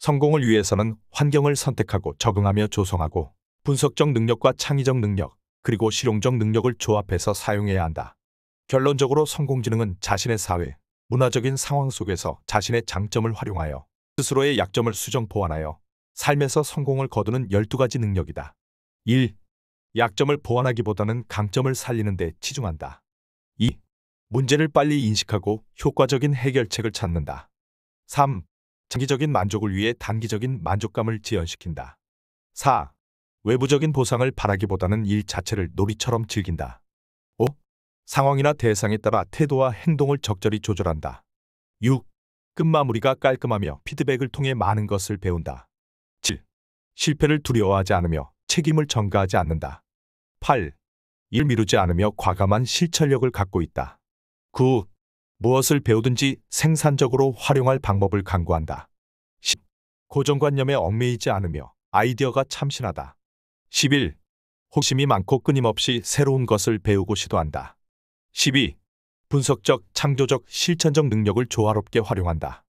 성공을 위해서는 환경을 선택하고 적응하며 조성하고 분석적 능력과 창의적 능력 그리고 실용적 능력을 조합해서 사용해야 한다. 결론적으로 성공지능은 자신의 사회, 문화적인 상황 속에서 자신의 장점을 활용하여 스스로의 약점을 수정 보완하여 삶에서 성공을 거두는 12가지 능력이다. 1. 약점을 보완하기보다는 강점을 살리는 데 치중한다. 2. 문제를 빨리 인식하고 효과적인 해결책을 찾는다. 3. 장기적인 만족을 위해 단기적인 만족감을 지연시킨다. 4. 외부적인 보상을 바라기보다는 일 자체를 놀이처럼 즐긴다. 5. 상황이나 대상에 따라 태도와 행동을 적절히 조절한다. 6. 끝마무리가 깔끔하며 피드백을 통해 많은 것을 배운다. 7. 실패를 두려워하지 않으며 책임을 전가하지 않는다. 8. 일 미루지 않으며 과감한 실천력을 갖고 있다. 9. 무엇을 배우든지 생산적으로 활용할 방법을 강구한다. 10. 고정관념에 얽매이지 않으며 아이디어가 참신하다. 11. 호심이 많고 끊임없이 새로운 것을 배우고 시도한다. 12. 분석적, 창조적, 실천적 능력을 조화롭게 활용한다.